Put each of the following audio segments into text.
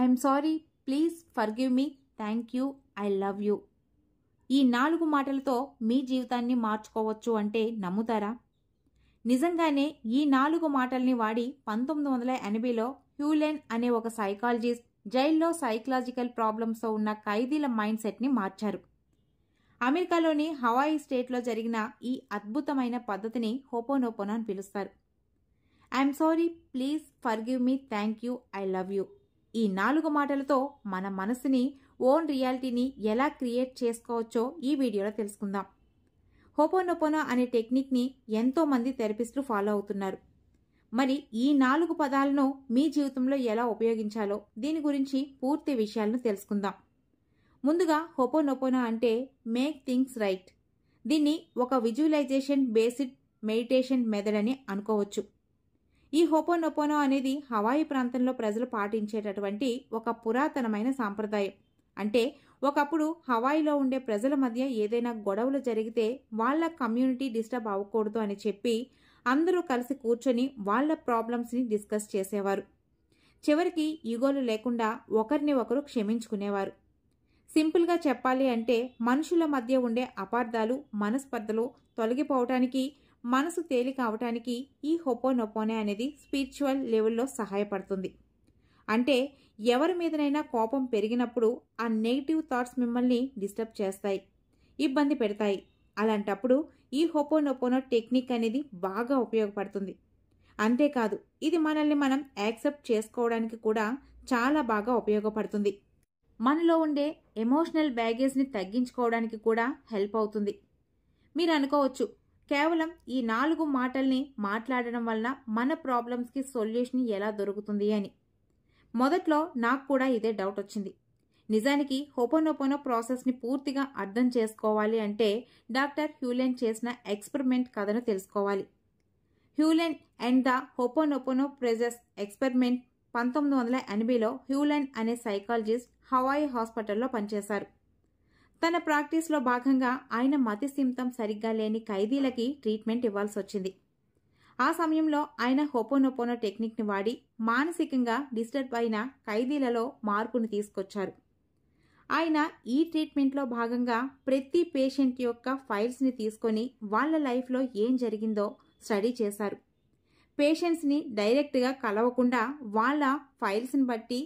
I'm sorry please give me thank you I love you ఈ నాలుగు మాటలతో మీ జీవితాన్ని మార్చుకోవచ్చు అంటే నమ్ముతారా నిజంగానే ఈ నాలుగు మాటల్ని వాడి పంతొమ్మిది వందల ఎనభైలో హ్యూలెన్ అనే ఒక సైకాలజిస్ట్ జైల్లో సైకలాజికల్ ప్రాబ్లమ్స్తో ఉన్న ఖైదీల మైండ్ సెట్ని మార్చారు అమెరికాలోని హవాయి స్టేట్లో జరిగిన ఈ అద్భుతమైన పద్ధతిని హోపోనోపోనో అని పిలుస్తారు I'm sorry please give me thank you I love you ఈ నాలుగు మాటలతో మన మనసుని ఓన్ రియాలిటీని ఎలా క్రియేట్ చేసుకోవచ్చో ఈ వీడియోలో తెలుసుకుందాం హోపోనోపోనో అనే టెక్నిక్ని ఎంతోమంది థెరపిస్టులు ఫాలో అవుతున్నారు మరి ఈ నాలుగు పదాలను మీ జీవితంలో ఎలా ఉపయోగించాలో దీని గురించి పూర్తి విషయాలను తెలుసుకుందాం ముందుగా హోపోనోపోనో అంటే మేక్ థింగ్స్ రైట్ దీన్ని ఒక విజువలైజేషన్ బేసిడ్ మెడిటేషన్ మెథడ్ అని అనుకోవచ్చు ఈ హోపోనోపోనో అనేది హవాయి ప్రాంతంలో ప్రజలు పాటించేటటువంటి ఒక పురాతనమైన సాంప్రదాయం అంటే ఒకప్పుడు హవాయిలో ఉండే ప్రజల మధ్య ఏదైనా గొడవలు జరిగితే వాళ్ళ కమ్యూనిటీ డిస్టర్బ్ అవ్వకూడదు అని చెప్పి అందరూ కలిసి కూర్చొని వాళ్ళ ప్రాబ్లమ్స్ని డిస్కస్ చేసేవారు చివరికి ఈగోలు లేకుండా ఒకరిని ఒకరు క్షమించుకునేవారు సింపుల్గా చెప్పాలి అంటే మనుషుల మధ్య ఉండే అపార్థాలు మనస్పర్ధలు తొలగిపోవటానికి మనసు తేలిక అవటానికి ఈ హొపోనొపోనే అనేది స్పిరిచువల్ లెవెల్లో సహాయపడుతుంది అంటే ఎవరి మీదనైనా కోపం పెరిగినప్పుడు ఆ నెగిటివ్ థాట్స్ మిమ్మల్ని డిస్టర్బ్ చేస్తాయి ఇబ్బంది పెడతాయి అలాంటప్పుడు ఈ హొపోనొపోనో టెక్నిక్ అనేది బాగా ఉపయోగపడుతుంది అంతేకాదు ఇది మనల్ని మనం యాక్సెప్ట్ చేసుకోవడానికి కూడా చాలా బాగా ఉపయోగపడుతుంది మనలో ఉండే ఎమోషనల్ బ్యాగేజ్ని తగ్గించుకోవడానికి కూడా హెల్ప్ అవుతుంది మీరు అనుకోవచ్చు కేవలం ఈ నాలుగు మాటల్ని మాట్లాడడం వల్ల మన ప్రాబ్లమ్స్కి సొల్యూషన్ ఎలా దొరుకుతుంది అని మొదట్లో నాకు కూడా ఇదే డౌట్ వచ్చింది నిజానికి హోపోనోపోనో ప్రాసెస్ని పూర్తిగా అర్థం చేసుకోవాలి అంటే డాక్టర్ హ్యూలెన్ చేసిన ఎక్స్పెరిమెంట్ కథను తెలుసుకోవాలి హ్యూలెన్ అండ్ ద హోపోనోపోనో ప్రెజెస్ ఎక్స్పెరిమెంట్ పంతొమ్మిది వందల ఎనభైలో హ్యూలైన్ అనే సైకాలజిస్ట్ హవాయి హాస్పిటల్లో పనిచేశారు తన ప్రాక్టీస్లో భాగంగా ఆయన మతి సిమ్తం సరిగ్గా లేని ఖైదీలకి ట్రీట్మెంట్ ఇవ్వాల్సి వచ్చింది ఆ సమయంలో ఆయన హోపోనోపోనో టెక్నిక్ని వాడి మానసికంగా డిస్టర్బ్ అయిన ఖైదీలలో మార్పును తీసుకొచ్చారు ఆయన ఈ ట్రీట్మెంట్లో భాగంగా ప్రతి పేషెంట్ యొక్క ఫైల్స్ని తీసుకొని వాళ్ళ లైఫ్లో ఏం జరిగిందో స్టడీ చేశారు పేషెంట్స్ని డైరెక్ట్గా కలవకుండా వాళ్ళ ఫైల్స్ని బట్టి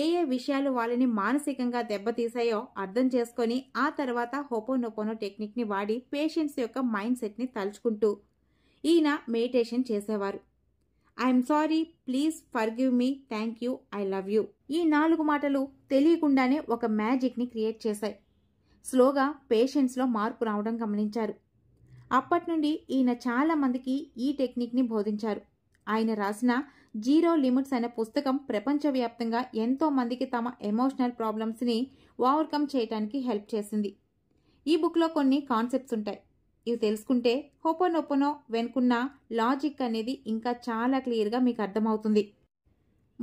ఏ ఏ విషయాలు వాళ్ళని మానసికంగా దెబ్బతీసాయో అర్థం చేసుకొని ఆ తర్వాత హోపోనోపోనో టెక్నిక్ని వాడి పేషెంట్స్ యొక్క మైండ్ సెట్ని తలుచుకుంటూ ఈయన మెడిటేషన్ చేసేవారు I'm sorry please give me thank you I love you ఈ నాలుగు మాటలు తెలియకుండానే ఒక మ్యాజిక్ని క్రియేట్ చేశాయి స్లోగా పేషెంట్స్లో మార్పు రావడం గమనించారు అప్పటి నుండి ఈయన చాలా మందికి ఈ టెక్నిక్ని బోధించారు ఆయన రాసిన జీరో లిమిట్స్ అనే పుస్తకం ప్రపంచవ్యాప్తంగా ఎంతో మందికి తమ ఎమోషనల్ ప్రాబ్లమ్స్ని ఓవర్కమ్ చేయడానికి హెల్ప్ చేసింది ఈ బుక్లో కొన్ని కాన్సెప్ట్స్ ఉంటాయి ఇవి తెలుసుకుంటే హోపోనొప్పనో వెనుకున్న లాజిక్ అనేది ఇంకా చాలా క్లియర్గా మీకు అర్థమవుతుంది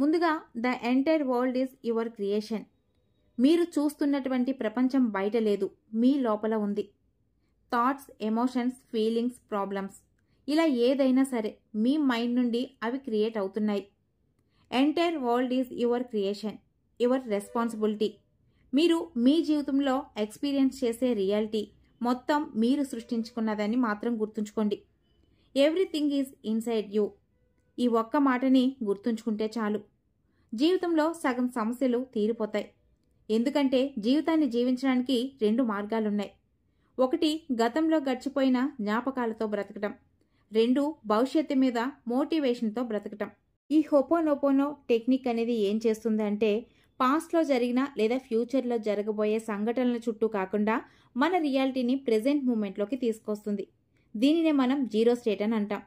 ముందుగా the entire world is your creation మీరు చూస్తున్నటువంటి ప్రపంచం బయట లేదు మీ లోపల ఉంది థాట్స్ ఎమోషన్స్ ఫీలింగ్స్ ప్రాబ్లమ్స్ ఇలా ఏదైనా సరే మీ మైండ్ నుండి అవి క్రియేట్ అవుతున్నాయి entire world is your creation your responsibility మీరు మీ జీవితంలో ఎక్స్పీరియన్స్ చేసే రియాలిటీ మొత్తం మీరు సృష్టించుకున్నదని మాత్రం గుర్తుంచుకోండి ఎవ్రీథింగ్ ఈజ్ ఇన్సైడ్ యూ ఈ ఒక్క మాటని గుర్తుంచుకుంటే చాలు జీవితంలో సగం సమస్యలు తీరిపోతాయి ఎందుకంటే జీవితాన్ని జీవించడానికి రెండు మార్గాలున్నాయి ఒకటి గతంలో గడిచిపోయిన జ్ఞాపకాలతో బ్రతకడం రెండు భవిష్యత్తు మీద మోటివేషన్తో బ్రతకటం ఈ హోపోనోపోనో టెక్నిక్ అనేది ఏం చేస్తుందంటే పాస్ట్లో జరిగిన లేదా ఫ్యూచర్లో జరగబోయే సంఘటనల చుట్టూ కాకుండా మన రియాలిటీని ప్రజెంట్ మూమెంట్లోకి తీసుకొస్తుంది దీనినే మనం జీరో స్టేట్ అని అంటాం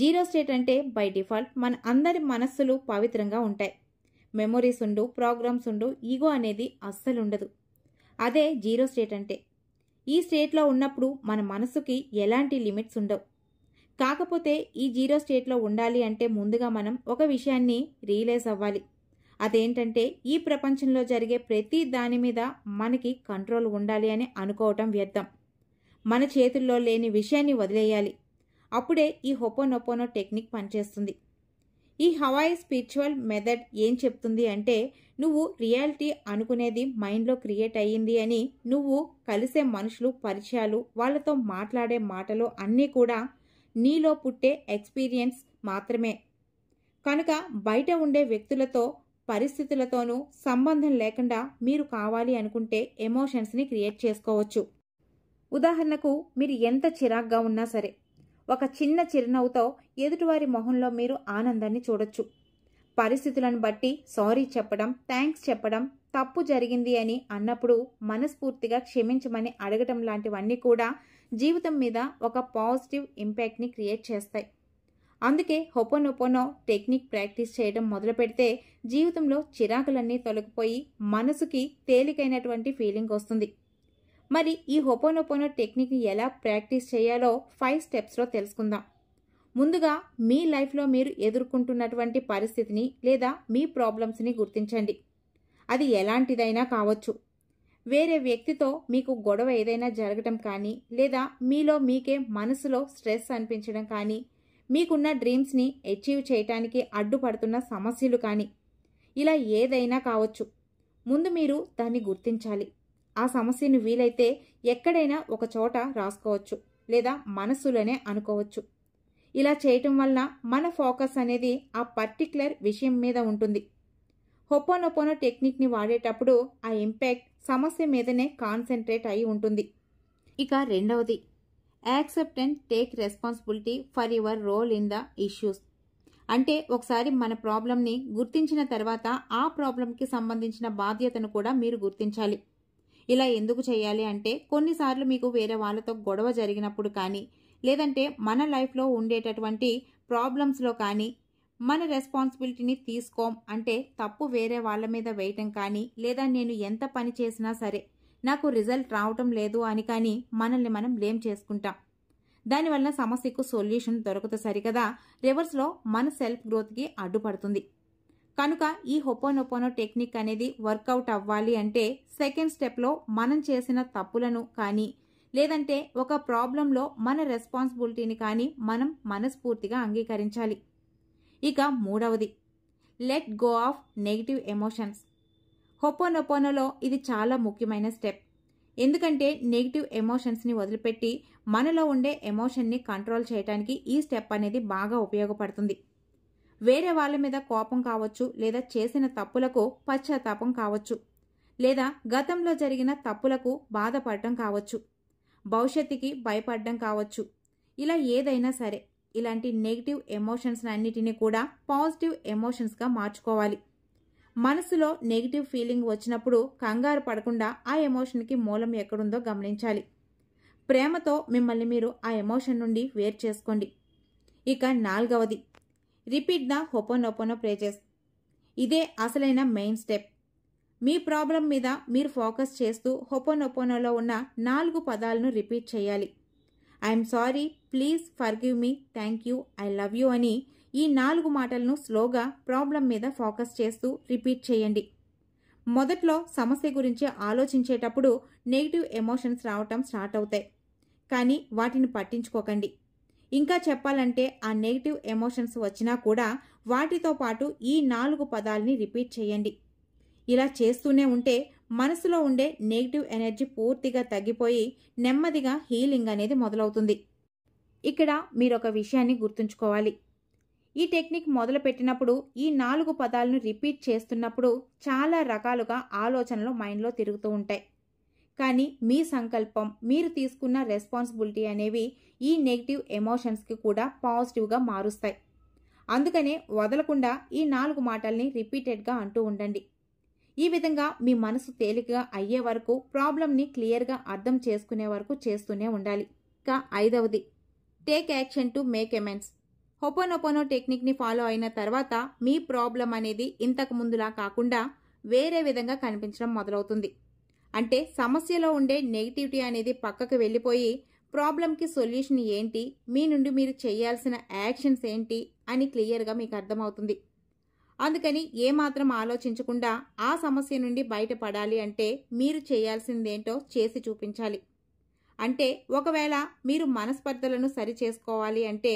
జీరో స్టేట్ అంటే బై డిఫాల్ట్ మన అందరి మనస్సులు పవిత్రంగా ఉంటాయి మెమొరీస్ ఉండు ప్రోగ్రామ్స్ ఉండు ఈగో అనేది అస్సలు ఉండదు అదే జీరో స్టేట్ అంటే ఈ స్టేట్లో ఉన్నప్పుడు మన మనసుకి ఎలాంటి లిమిట్స్ ఉండవు కాకపోతే ఈ జీరో స్టేట్లో ఉండాలి అంటే ముందుగా మనం ఒక విషయాన్ని రియలైజ్ అవ్వాలి అదేంటంటే ఈ ప్రపంచంలో జరిగే ప్రతి దాని మీద మనకి కంట్రోల్ ఉండాలి అని అనుకోవటం వ్యర్థం మన చేతుల్లో లేని విషయాన్ని వదిలేయాలి అప్పుడే ఈ హొపోనొపోనో టెక్నిక్ పనిచేస్తుంది ఈ హవాయి స్పిరిచువల్ మెథడ్ ఏం చెప్తుంది అంటే నువ్వు రియాలిటీ అనుకునేది మైండ్లో క్రియేట్ అయ్యింది అని నువ్వు కలిసే మనుషులు పరిచయాలు వాళ్ళతో మాట్లాడే మాటలు అన్నీ కూడా నీలో పుట్టే ఎక్స్పీరియన్స్ మాత్రమే కనుక బయట ఉండే వ్యక్తులతో పరిస్థితులతోనూ సంబంధం లేకుండా మీరు కావాలి అనుకుంటే ఎమోషన్స్ని క్రియేట్ చేసుకోవచ్చు ఉదాహరణకు మీరు ఎంత చిరాగ్గా ఉన్నా సరే ఒక చిన్న చిరునవ్వుతో ఎదుటివారి మొహంలో మీరు ఆనందాన్ని చూడొచ్చు పరిస్థితులను బట్టి సారీ చెప్పడం థ్యాంక్స్ చెప్పడం తప్పు జరిగింది అని అన్నప్పుడు మనస్ఫూర్తిగా క్షమించమని అడగటం లాంటివన్నీ కూడా జీవితం మీద ఒక పాజిటివ్ ఇంపాక్ట్ని క్రియేట్ చేస్తాయి అందుకే హొపోనొపోనో టెక్నిక్ ప్రాక్టీస్ చేయడం మొదలు పెడితే జీవితంలో చిరాకులన్నీ తొలగిపోయి మనసుకి తేలికైనటువంటి ఫీలింగ్ వస్తుంది మరి ఈ హొపోనొపోనో టెక్నిక్ని ఎలా ప్రాక్టీస్ చేయాలో ఫైవ్ స్టెప్స్లో తెలుసుకుందాం ముందుగా మీ లైఫ్లో మీరు ఎదుర్కొంటున్నటువంటి పరిస్థితిని లేదా మీ ప్రాబ్లమ్స్ని గుర్తించండి అది ఎలాంటిదైనా కావచ్చు వేరే వ్యక్తితో మీకు గొడవ ఏదైనా జరగటం కానీ లేదా మీలో మీకే మనసులో స్ట్రెస్ అనిపించడం కానీ మీకున్న డ్రీమ్స్ని అచీవ్ చేయటానికి అడ్డుపడుతున్న సమస్యలు కానీ ఇలా ఏదైనా కావచ్చు ముందు మీరు దాన్ని గుర్తించాలి ఆ సమస్యను వీలైతే ఎక్కడైనా ఒక చోట రాసుకోవచ్చు లేదా మనసులోనే అనుకోవచ్చు ఇలా చేయటం వలన మన ఫోకస్ అనేది ఆ పర్టిక్యులర్ విషయం మీద ఉంటుంది హొపోనొపోనో టెక్నిక్ని వాడేటప్పుడు ఆ ఇంపాక్ట్ సమస్య మీదనే కాన్సన్ట్రేట్ అయి ఉంటుంది ఇక రెండవది accept and take responsibility for your role in the issues అంటే ఒకసారి మన ప్రాబ్లంని గుర్తించిన తర్వాత ఆ ప్రాబ్లంకి సంబంధించిన బాధ్యతను కూడా మీరు గుర్తించాలి ఇలా ఎందుకు చేయాలి అంటే కొన్నిసార్లు మీకు వేరే వాళ్ళతో గొడవ జరిగినప్పుడు కానీ లేదంటే మన లైఫ్లో ఉండేటటువంటి ప్రాబ్లమ్స్లో కానీ మన రెస్పాన్సిబిలిటీని తీసుకోం అంటే తప్పు వేరే వాళ్ళ మీద వేయటం కానీ లేదా నేను ఎంత పని చేసినా సరే నాకు రిజల్ట్ రావటం లేదు అని కానీ మనల్ని మనం బ్లేమ్ చేసుకుంటాం దానివల్ల సమస్యకు సొల్యూషన్ దొరకదు సరికదా రివర్స్లో మన సెల్ఫ్ గ్రోత్కి అడ్డుపడుతుంది కనుక ఈ హొపోనొపోనో టెక్నిక్ అనేది వర్కౌట్ అవ్వాలి అంటే సెకండ్ స్టెప్లో మనం చేసిన తప్పులను కానీ లేదంటే ఒక ప్రాబ్లంలో మన రెస్పాన్సిబిలిటీని కానీ మనం మనస్ఫూర్తిగా అంగీకరించాలి ఇక మూడవది let go of negative emotions హోపోనోపోనోలో ఇది చాలా ముఖ్యమైన స్టెప్ ఎందుకంటే నెగిటివ్ ఎమోషన్స్ని వదిలిపెట్టి మనలో ఉండే ఎమోషన్ని కంట్రోల్ చేయడానికి ఈ స్టెప్ అనేది బాగా ఉపయోగపడుతుంది వేరే వాళ్ళ మీద కోపం కావచ్చు లేదా చేసిన తప్పులకు పశ్చాత్తాపం కావచ్చు లేదా గతంలో జరిగిన తప్పులకు బాధపడటం కావచ్చు భవిష్యత్తుకి భయపడడం కావచ్చు ఇలా ఏదైనా సరే ఇలాంటి నెగిటివ్ ఎమోషన్స్ అన్నిటినీ కూడా పాజిటివ్ ఎమోషన్స్గా మార్చుకోవాలి మనసులో నెగిటివ్ ఫీలింగ్ వచ్చినప్పుడు కంగారు పడకుండా ఆ ఎమోషన్కి మూలం ఎక్కడుందో గమనించాలి ప్రేమతో మిమ్మల్ని మీరు ఆ ఎమోషన్ నుండి వేరు చేసుకోండి ఇక నాలుగవది రిపీట్ ద హొపోనొపోనో ప్రేజెస్ ఇదే అసలైన మెయిన్ స్టెప్ మీ ప్రాబ్లం మీద మీరు ఫోకస్ చేస్తూ హోపోనోపోనోలో ఉన్న నాలుగు పదాలను రిపీట్ చేయాలి I'm sorry please give me thank you I love you అని ఈ నాలుగు మాటలను స్లోగా ప్రాబ్లం మీద ఫోకస్ చేస్తూ రిపీట్ చేయండి మొదట్లో సమస్య గురించి ఆలోచించేటప్పుడు నెగిటివ్ ఎమోషన్స్ రావటం స్టార్ట్ అవుతాయి కానీ వాటిని పట్టించుకోకండి ఇంకా చెప్పాలంటే ఆ నెగిటివ్ ఎమోషన్స్ వచ్చినా కూడా వాటితో పాటు ఈ నాలుగు పదాలని రిపీట్ చేయండి ఇలా చేస్తూనే ఉంటే మనసులో ఉండే నెగిటివ్ ఎనర్జీ పూర్తిగా తగ్గిపోయి నెమ్మదిగా హీలింగ్ అనేది మొదలవుతుంది ఇక్కడ మీరు ఒక విషయాన్ని గుర్తుంచుకోవాలి ఈ టెక్నిక్ మొదలుపెట్టినప్పుడు ఈ నాలుగు పదాలను రిపీట్ చేస్తున్నప్పుడు చాలా రకాలుగా ఆలోచనలు మైండ్లో తిరుగుతూ ఉంటాయి కానీ మీ సంకల్పం మీరు తీసుకున్న రెస్పాన్సిబిలిటీ అనేవి ఈ నెగిటివ్ ఎమోషన్స్కి కూడా పాజిటివ్గా మారుస్తాయి అందుకనే వదలకుండా ఈ నాలుగు మాటల్ని రిపీటెడ్గా అంటూ ఉండండి ఈ విధంగా మీ మనసు తేలికగా అయ్యే వరకు ప్రాబ్లమ్ని క్లియర్గా అర్థం చేసుకునే వరకు చేస్తూనే ఉండాలి ఇంకా ఐదవది take action to make amends ho'oponopono టెక్నిక్ని ఫాలో అయిన తర్వాత మీ ప్రాబ్లం అనేది ఇంతకు ముందులా కాకుండా వేరే విధంగా కనిపించడం మొదలవుతుంది అంటే సమస్యలో ఉండే నెగిటివిటీ అనేది పక్కకు వెళ్ళిపోయి ప్రాబ్లంకి సొల్యూషన్ ఏంటి మీ నుండి మీరు చేయాల్సిన యాక్షన్స్ ఏంటి అని క్లియర్గా మీకు అర్థమవుతుంది అందుకని ఏమాత్రం ఆలోచించకుండా ఆ సమస్య నుండి బయటపడాలి అంటే మీరు చేయాల్సిందేంటో చేసి చూపించాలి అంటే ఒకవేళ మీరు మనస్పర్ధలను సరిచేసుకోవాలి అంటే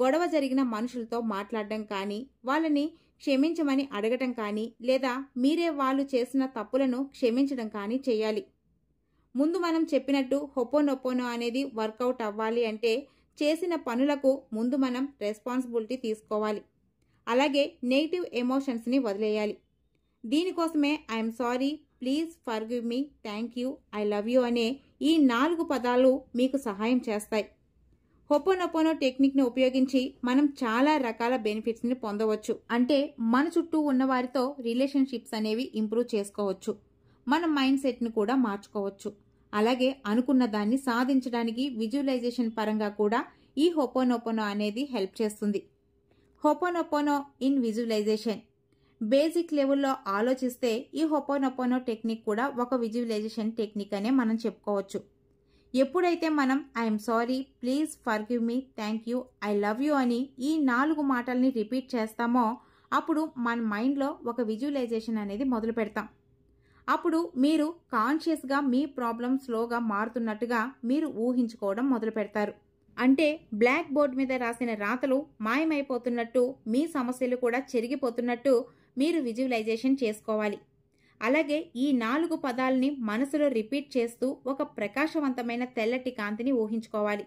గొడవ జరిగిన మనుషులతో మాట్లాడడం కానీ వాళ్ళని క్షమించమని అడగటం కానీ లేదా మీరే వాళ్ళు చేసిన తప్పులను క్షమించడం కానీ చేయాలి ముందు మనం చెప్పినట్టు హొపోనొపోనో అనేది వర్కౌట్ అవ్వాలి అంటే చేసిన పనులకు ముందు మనం రెస్పాన్సిబిలిటీ తీసుకోవాలి అలాగే నెగిటివ్ ఎమోషన్స్ని వదిలేయాలి దీనికోసమే I'm sorry please give me thank you I love you అనే ఈ నాలుగు పదాలు మీకు సహాయం చేస్తాయి హొపోనొపోనో టెక్నిక్ని ఉపయోగించి మనం చాలా రకాల బెనిఫిట్స్ని పొందవచ్చు అంటే మన చుట్టూ ఉన్న వారితో రిలేషన్షిప్స్ అనేవి ఇంప్రూవ్ చేసుకోవచ్చు మన మైండ్ సెట్ని కూడా మార్చుకోవచ్చు అలాగే అనుకున్న దాన్ని సాధించడానికి విజువలైజేషన్ పరంగా కూడా ఈ హొపోనొపోనో అనేది హెల్ప్ చేస్తుంది హొపోనొపోనో ఇన్ విజువలైజేషన్ బేసిక్ లెవెల్లో ఆలోచిస్తే ఈ హొపోనొపోనో టెక్నిక్ కూడా ఒక విజువలైజేషన్ టెక్నిక్ అనే మనం చెప్పుకోవచ్చు ఎప్పుడైతే మనం I'm sorry please forgive me thank you I love you అని ఈ నాలుగు మాటల్ని రిపీట్ చేస్తామో అప్పుడు మన మైండ్లో ఒక విజువలైజేషన్ అనేది మొదలు పెడతాం అప్పుడు మీరు కాన్షియస్గా మీ ప్రాబ్లం స్లోగా మారుతున్నట్టుగా మీరు ఊహించుకోవడం మొదలు పెడతారు అంటే బ్లాక్ బోర్డ్ మీద రాసిన రాతలు మాయమైపోతున్నట్టు మీ సమస్యలు కూడా చెరిగిపోతున్నట్టు మీరు విజువలైజేషన్ చేసుకోవాలి అలాగే ఈ నాలుగు పదాలని మనసులో రిపీట్ చేస్తూ ఒక ప్రకాశవంతమైన తెల్లటి కాంతిని ఊహించుకోవాలి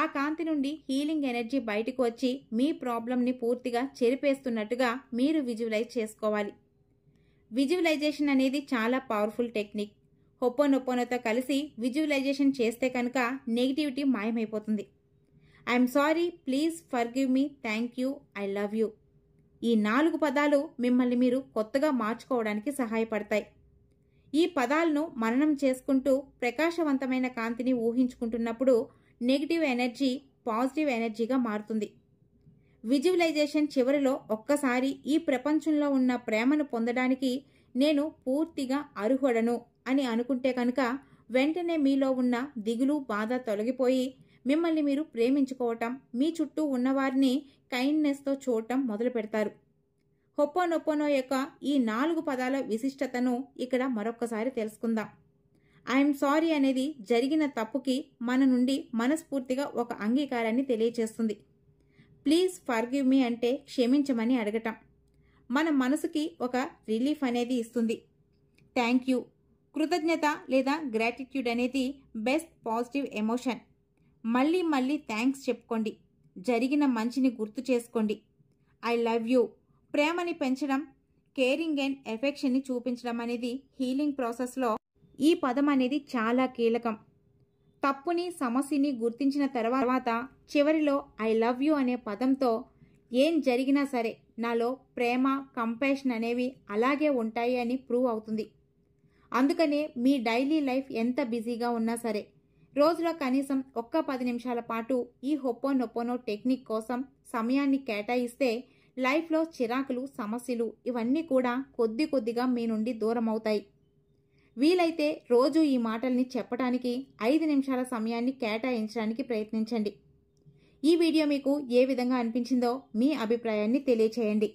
ఆ కాంతి నుండి హీలింగ్ ఎనర్జీ బయటకు వచ్చి మీ ప్రాబ్లంని పూర్తిగా చెరిపేస్తున్నట్టుగా మీరు విజువలైజ్ చేసుకోవాలి విజువలైజేషన్ అనేది చాలా పవర్ఫుల్ టెక్నిక్ హొప్పనొప్పనతో కలిసి విజువలైజేషన్ చేస్తే కనుక నెగిటివిటీ మాయమైపోతుంది I'm sorry please forgive me thank you I love you ఈ నాలుగు పదాలు మిమ్మల్ని మీరు కొత్తగా మార్చుకోవడానికి సహాయపడతాయి ఈ పదాలను మననం చేసుకుంటూ ప్రకాశవంతమైన కాంతిని ఊహించుకుంటున్నప్పుడు నెగిటివ్ ఎనర్జీ పాజిటివ్ ఎనర్జీగా మారుతుంది విజువలైజేషన్ చివరిలో ఒక్కసారి ఈ ప్రపంచంలో ఉన్న ప్రేమను పొందడానికి నేను పూర్తిగా అర్హుడను అని అనుకుంటే కనుక వెంటనే మీలో ఉన్న దిగులు బాధ తొలగిపోయి మిమ్మల్ని మీరు ప్రేమించుకోవటం మీ చుట్టూ ఉన్నవారిని కైండ్నెస్తో చూడటం మొదలు పెడతారు హొప్పోనొప్పోనో యొక్క ఈ నాలుగు పదాల విశిష్టతను ఇక్కడ మరొక్కసారి తెలుసుకుందాం ఐఎమ్ సారీ అనేది జరిగిన తప్పుకి మన నుండి మనస్ఫూర్తిగా ఒక అంగీకారాన్ని తెలియచేస్తుంది ప్లీజ్ ఫర్గివ్ మీ అంటే క్షమించమని అడగటం మన మనసుకి ఒక రిలీఫ్ అనేది ఇస్తుంది థ్యాంక్ యూ కృతజ్ఞత లేదా గ్రాటిట్యూడ్ అనేది బెస్ట్ పాజిటివ్ ఎమోషన్ మళ్ళీ మళ్ళీ థ్యాంక్స్ చెప్పుకోండి జరిగిన మంచిని గుర్తు చేసుకోండి ఐ లవ్ యూ ప్రేమని పెంచడం కేరింగ్ అండ్ ఎఫెక్షన్ని చూపించడం అనేది హీలింగ్ ప్రాసెస్లో ఈ పదం అనేది చాలా కీలకం తప్పుని సమస్యని గుర్తించిన తర్వాత చివరిలో ఐ లవ్ యూ అనే పదంతో ఏం జరిగినా సరే నాలో ప్రేమ కంపాషన్ అనేవి అలాగే ఉంటాయి అని ప్రూవ్ అవుతుంది అందుకనే మీ డైలీ లైఫ్ ఎంత బిజీగా ఉన్నా సరే రోజులో కనీసం ఒక్క పది నిమిషాల పాటు ఈ హొప్పో నొప్పోనో టెక్నిక్ కోసం సమయాన్ని కేటాయిస్తే లైఫ్లో చిరాకులు సమస్యలు ఇవన్నీ కూడా కొద్ది కొద్దిగా మీ నుండి దూరం అవుతాయి వీలైతే రోజు ఈ మాటల్ని చెప్పడానికి ఐదు నిమిషాల సమయాన్ని కేటాయించడానికి ప్రయత్నించండి ఈ వీడియో మీకు ఏ విధంగా అనిపించిందో మీ అభిప్రాయాన్ని తెలియచేయండి